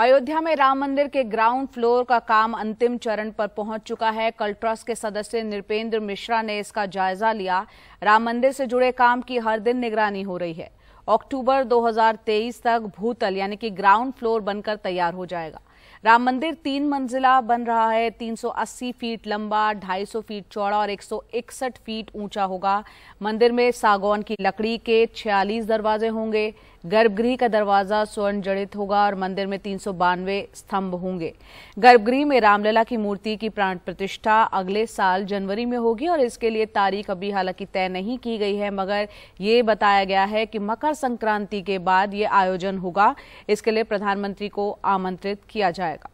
अयोध्या में राम मंदिर के ग्राउंड फ्लोर का काम अंतिम चरण पर पहुंच चुका है कल ट्रस्ट के सदस्य नृपेंद्र मिश्रा ने इसका जायजा लिया राम मंदिर से जुड़े काम की हर दिन निगरानी हो रही है अक्टूबर 2023 तक भूतल यानी कि ग्राउंड फ्लोर बनकर तैयार हो जाएगा राम मंदिर तीन मंजिला बन रहा है 380 फीट लंबा 250 फीट चौड़ा और 161 फीट ऊंचा होगा मंदिर में सागौन की लकड़ी के 46 दरवाजे होंगे गर्भगृह का दरवाजा स्वर्ण जड़ित होगा और मंदिर में तीन स्तंभ होंगे गर्भगृह में रामलला की मूर्ति की प्राण प्रतिष्ठा अगले साल जनवरी में होगी और इसके लिए तारीख अभी हालांकि तय नहीं की गई है मगर ये बताया गया है कि मकर संक्रांति के बाद ये आयोजन होगा इसके लिए प्रधानमंत्री को आमंत्रित किया जाएगा